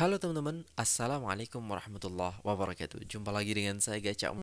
Halo teman-teman, Assalamualaikum warahmatullahi wabarakatuh Jumpa lagi dengan saya Gaca